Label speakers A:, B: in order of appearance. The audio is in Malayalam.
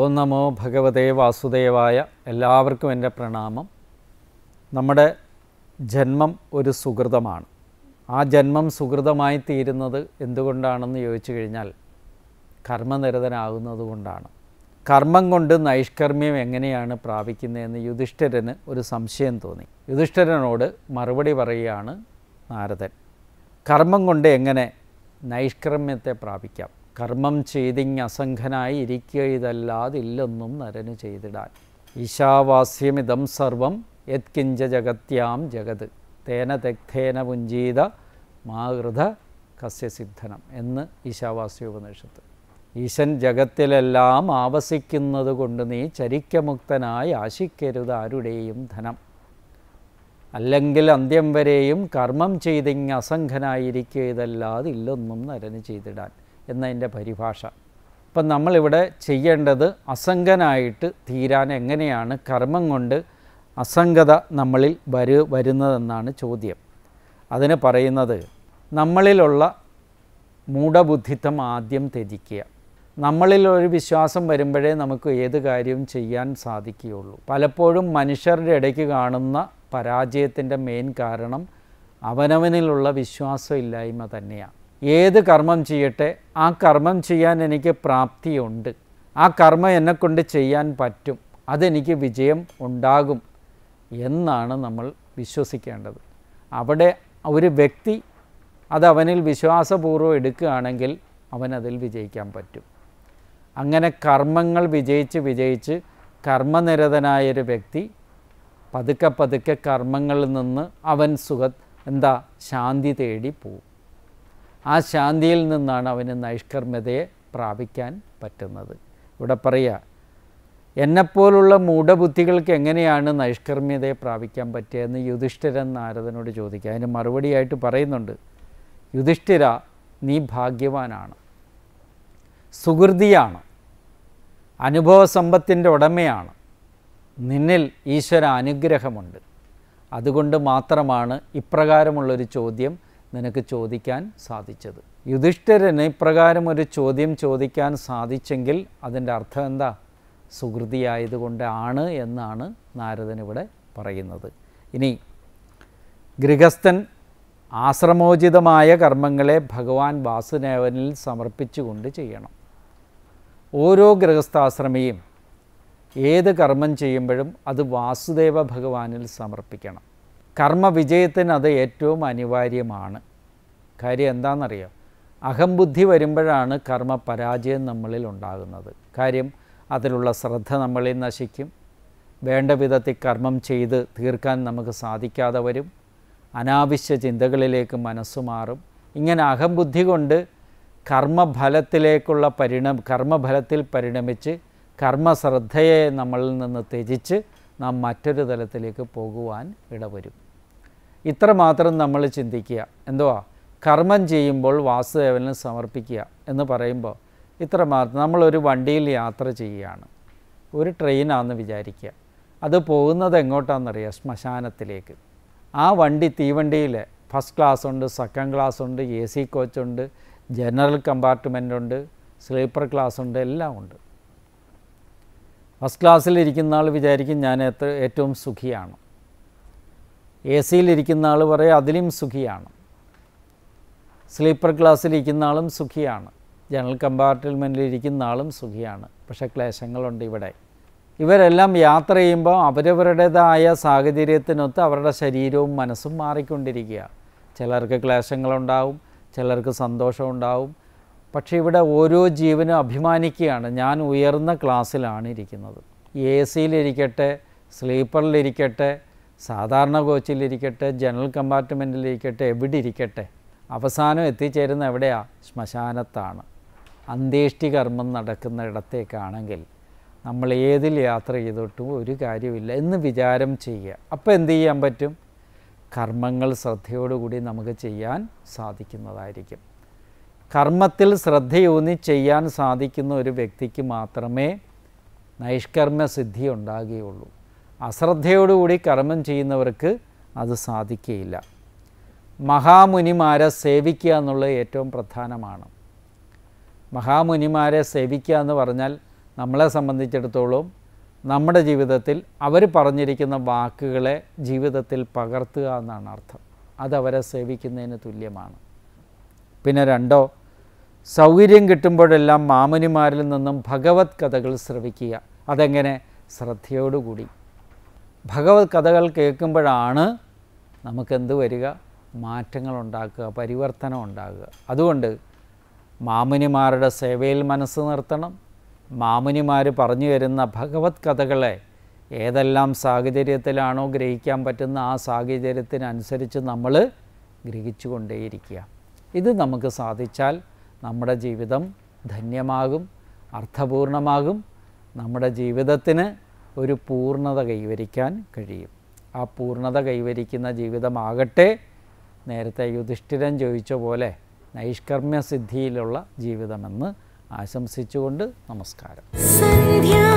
A: ഓം നമോ ഭഗവതേ വാസുദേവായ എല്ലാവർക്കും എൻ്റെ പ്രണാമം നമ്മുടെ ജന്മം ഒരു സുഹൃതമാണ് ആ ജന്മം സുഹൃതമായി തീരുന്നത് എന്തുകൊണ്ടാണെന്ന് ചോദിച്ചു കഴിഞ്ഞാൽ കർമ്മനിരതനാകുന്നത് കൊണ്ടാണ് കർമ്മം കൊണ്ട് നൈഷ്കർമ്മ്യം എങ്ങനെയാണ് പ്രാപിക്കുന്നതെന്ന് യുധിഷ്ഠിരന് ഒരു സംശയം തോന്നി യുധിഷ്ഠിരനോട് മറുപടി പറയുകയാണ് നാരദൻ കർമ്മം കൊണ്ട് എങ്ങനെ നൈഷ്കർമ്മ്യത്തെ പ്രാപിക്കാം കർമ്മം ചെയ്തിങ്ങസംഘനായി ഇരിക്കുക ഇതല്ലാതില്ലെന്നും നരന് ചെയ്തിടാൻ ഈശാവാസ്യമിതം സർവം യത്കിഞ്ച ജഗത്യാം ജഗത് തേന തെക്തേന പുഞ്ചീത മാകൃത കസ്യസിദ്ധനം എന്ന് ഈശാവാസ്യോപനിഷത്ത് ഈശൻ ജഗത്തിലെല്ലാം ആവസിക്കുന്നത് കൊണ്ട് നീ ചരിക്കമുക്തനായി ആശിക്കരുത് ആരുടെയും ധനം അല്ലെങ്കിൽ അന്ത്യം വരെയും കർമ്മം ചെയ്തിങ് അസംഘനായിരിക്കുക ഇതല്ലാതില്ലൊന്നും നരന് ചെയ്തിടാൻ എന്നതിൻ്റെ പരിഭാഷ അപ്പം നമ്മളിവിടെ ചെയ്യേണ്ടത് അസംഗനായിട്ട് തീരാൻ എങ്ങനെയാണ് കർമ്മം കൊണ്ട് അസംഗത നമ്മളിൽ വരു വരുന്നതെന്നാണ് ചോദ്യം അതിന് പറയുന്നത് നമ്മളിലുള്ള മൂഢബുദ്ധിത്വം ആദ്യം ത്യജിക്കുക നമ്മളിൽ ഒരു വിശ്വാസം വരുമ്പോഴേ നമുക്ക് ഏത് കാര്യവും ചെയ്യാൻ സാധിക്കുകയുള്ളൂ പലപ്പോഴും മനുഷ്യരുടെ ഇടയ്ക്ക് കാണുന്ന പരാജയത്തിൻ്റെ മെയിൻ കാരണം അവനവനിലുള്ള വിശ്വാസമില്ലായ്മ തന്നെയാണ് ഏത് കർമ്മം ചെയ്യട്ടെ ആ കർമ്മം ചെയ്യാൻ എനിക്ക് പ്രാപ്തിയുണ്ട് ആ കർമ്മം എന്നെക്കൊണ്ട് ചെയ്യാൻ പറ്റും അതെനിക്ക് വിജയം ഉണ്ടാകും എന്നാണ് നമ്മൾ വിശ്വസിക്കേണ്ടത് അവിടെ ഒരു വ്യക്തി അത് അവനിൽ വിശ്വാസപൂർവ്വം എടുക്കുകയാണെങ്കിൽ അവനതിൽ വിജയിക്കാൻ പറ്റും അങ്ങനെ കർമ്മങ്ങൾ വിജയിച്ച് വിജയിച്ച് കർമ്മനിരതനായൊരു വ്യക്തി പതുക്കെ പതുക്കെ കർമ്മങ്ങളിൽ നിന്ന് അവൻ സുഖ എന്താ ശാന്തി തേടി പോവും ആ ശാന്തിയിൽ നിന്നാണ് അവന് നൈഷ്കർമ്മ്യതയെ പ്രാപിക്കാൻ പറ്റുന്നത് ഇവിടെ പറയുക എന്നെപ്പോലുള്ള മൂഢബുദ്ധികൾക്ക് എങ്ങനെയാണ് നൈഷ്കർമ്മ്യതയെ പ്രാപിക്കാൻ പറ്റിയതെന്ന് യുധിഷ്ഠിരൻ നാരദനോട് ചോദിക്കുക അതിന് മറുപടിയായിട്ട് പറയുന്നുണ്ട് യുധിഷ്ഠിര നീ ഭാഗ്യവാനാണ് സുഹൃതിയാണ് അനുഭവസമ്പത്തിൻ്റെ ഉടമയാണ് നിന്നിൽ ഈശ്വര അനുഗ്രഹമുണ്ട് അതുകൊണ്ട് മാത്രമാണ് ഇപ്രകാരമുള്ളൊരു ചോദ്യം നിനക്ക് ചോദിക്കാൻ സാധിച്ചത് യുധിഷ്ഠിരന് ഇപ്രകാരം ഒരു ചോദ്യം ചോദിക്കാൻ സാധിച്ചെങ്കിൽ അതിൻ്റെ അർത്ഥം എന്താ സുഹൃതിയായതുകൊണ്ട് ആണ് എന്നാണ് ഇവിടെ പറയുന്നത് ഇനി ഗൃഹസ്ഥൻ ആശ്രമോചിതമായ കർമ്മങ്ങളെ ഭഗവാൻ വാസുദേവനിൽ സമർപ്പിച്ചുകൊണ്ട് ചെയ്യണം ഓരോ ഗൃഹസ്ഥാശ്രമിയും ഏത് കർമ്മം ചെയ്യുമ്പോഴും അത് വാസുദേവ ഭഗവാനിൽ സമർപ്പിക്കണം കർമ്മവിജയത്തിന് അത് ഏറ്റവും അനിവാര്യമാണ് കാര്യം എന്താണെന്നറിയാം അഹംബുദ്ധി വരുമ്പോഴാണ് കർമ്മ പരാജയം നമ്മളിൽ ഉണ്ടാകുന്നത് കാര്യം അതിലുള്ള ശ്രദ്ധ നമ്മളിൽ നശിക്കും വേണ്ട വിധത്തിൽ കർമ്മം ചെയ്ത് തീർക്കാൻ നമുക്ക് സാധിക്കാതെ വരും അനാവശ്യ ചിന്തകളിലേക്ക് മനസ്സ് മാറും ഇങ്ങനെ അഹംബുദ്ധി കൊണ്ട് കർമ്മഫലത്തിലേക്കുള്ള പരിണാമ കർമ്മഫലത്തിൽ പരിണമിച്ച് കർമ്മശ്രദ്ധയെ നമ്മളിൽ നിന്ന് ത്യജിച്ച് നാം മറ്റൊരു തലത്തിലേക്ക് പോകുവാൻ ഇടവരും ഇത്രമാത്രം നമ്മൾ ചിന്തിക്കുക എന്തുവാ കർമ്മം ചെയ്യുമ്പോൾ വാസുദേവന് സമർപ്പിക്കുക എന്ന് പറയുമ്പോൾ ഇത്രമാത്രം നമ്മളൊരു വണ്ടിയിൽ യാത്ര ചെയ്യുകയാണ് ഒരു ട്രെയിനാണെന്ന് വിചാരിക്കുക അത് പോകുന്നത് എങ്ങോട്ടാണെന്നറിയാം ശ്മശാനത്തിലേക്ക് ആ വണ്ടി തീവണ്ടിയിൽ ഫസ്റ്റ് ക്ലാസ് ഉണ്ട് സെക്കൻഡ് ക്ലാസ് ഉണ്ട് എ സി കോച്ചുണ്ട് ജനറൽ കമ്പാർട്ട്മെൻ്റ് ഉണ്ട് സ്ലീപ്പർ ക്ലാസ് ഉണ്ട് എല്ലാം ഉണ്ട് ഫസ്റ്റ് ക്ലാസ്സിൽ ഇരിക്കുന്ന ആൾ വിചാരിക്കും ഞാൻ എത്ര ഏറ്റവും സുഖിയാണ് എ സിയിലിരിക്കുന്ന ആൾ പറയും അതിലും സുഖിയാണ് സ്ലീപ്പർ ക്ലാസ്സിലിരിക്കുന്ന ആളും സുഖിയാണ് ജനറൽ കമ്പാർട്ട്മെൻറ്റിൽ ഇരിക്കുന്ന ആളും സുഖിയാണ് പക്ഷേ ക്ലേശങ്ങളുണ്ട് ഇവിടെ ഇവരെല്ലാം യാത്ര ചെയ്യുമ്പോൾ അവരവരുടേതായ സാഹചര്യത്തിനൊത്ത് അവരുടെ ശരീരവും മനസ്സും മാറിക്കൊണ്ടിരിക്കുക ചിലർക്ക് ക്ലേശങ്ങളുണ്ടാവും ചിലർക്ക് സന്തോഷമുണ്ടാവും പക്ഷേ ഇവിടെ ഓരോ ജീവനും അഭിമാനിക്കുകയാണ് ഞാൻ ഉയർന്ന ക്ലാസ്സിലാണ് ഇരിക്കുന്നത് എ സിയിലിരിക്കട്ടെ സ്ലീപ്പറിലിരിക്കട്ടെ സാധാരണ കോച്ചിലിരിക്കട്ടെ ജനറൽ കമ്പാർട്ട്മെൻറ്റിലിരിക്കട്ടെ എവിടെ ഇരിക്കട്ടെ അവസാനം എത്തിച്ചേരുന്ന എവിടെയാണ് ശ്മശാനത്താണ് അന്ത്യേഷ്ടി കർമ്മം നടക്കുന്ന ഇടത്തേക്കാണെങ്കിൽ നമ്മൾ ഏതിൽ യാത്ര ചെയ്തിട്ടും ഒരു കാര്യമില്ല എന്ന് വിചാരം ചെയ്യുക അപ്പോൾ എന്ത് ചെയ്യാൻ പറ്റും കർമ്മങ്ങൾ ശ്രദ്ധയോടുകൂടി നമുക്ക് ചെയ്യാൻ സാധിക്കുന്നതായിരിക്കും കർമ്മത്തിൽ ശ്രദ്ധയൂന്നി ചെയ്യാൻ സാധിക്കുന്ന ഒരു വ്യക്തിക്ക് മാത്രമേ നൈഷ്കർമ്മ സിദ്ധി ഉണ്ടാകുകയുള്ളൂ അശ്രദ്ധയോടുകൂടി കർമ്മം ചെയ്യുന്നവർക്ക് അത് സാധിക്കുകയില്ല മഹാമുനിമാരെ സേവിക്കുക എന്നുള്ളത് ഏറ്റവും പ്രധാനമാണ് മഹാമുനിമാരെ സേവിക്കുക എന്ന് പറഞ്ഞാൽ നമ്മളെ സംബന്ധിച്ചിടത്തോളം നമ്മുടെ ജീവിതത്തിൽ അവർ പറഞ്ഞിരിക്കുന്ന വാക്കുകളെ ജീവിതത്തിൽ പകർത്തുക എന്നാണ് അർത്ഥം അതവരെ സേവിക്കുന്നതിന് തുല്യമാണ് പിന്നെ രണ്ടോ സൗകര്യം കിട്ടുമ്പോഴെല്ലാം മാമുനിമാരിൽ നിന്നും ഭഗവത് കഥകൾ ശ്രവിക്കുക അതെങ്ങനെ ശ്രദ്ധയോടുകൂടി ഭഗവത് കഥകൾ കേൾക്കുമ്പോഴാണ് നമുക്കെന്ത് വരിക മാറ്റങ്ങൾ ഉണ്ടാക്കുക പരിവർത്തനം ഉണ്ടാകുക അതുകൊണ്ട് മാമുനിമാരുടെ സേവയിൽ മനസ്സ് നിർത്തണം മാമുനിമാർ പറഞ്ഞു തരുന്ന ഭഗവത് കഥകളെ ഏതെല്ലാം സാഹചര്യത്തിലാണോ ഗ്രഹിക്കാൻ പറ്റുന്ന ആ സാഹചര്യത്തിനനുസരിച്ച് നമ്മൾ ഗ്രഹിച്ചു കൊണ്ടേയിരിക്കുക ഇത് നമുക്ക് സാധിച്ചാൽ നമ്മുടെ ജീവിതം ധന്യമാകും അർത്ഥപൂർണമാകും നമ്മുടെ ജീവിതത്തിന് ഒരു പൂർണ്ണത കൈവരിക്കാൻ കഴിയും ആ പൂർണ്ണത കൈവരിക്കുന്ന ജീവിതമാകട്ടെ നേരത്തെ യുധിഷ്ഠിരൻ ചോദിച്ച പോലെ നൈഷ്കർമ്മ്യസിദ്ധിയിലുള്ള ജീവിതമെന്ന് ആശംസിച്ചുകൊണ്ട് നമസ്കാരം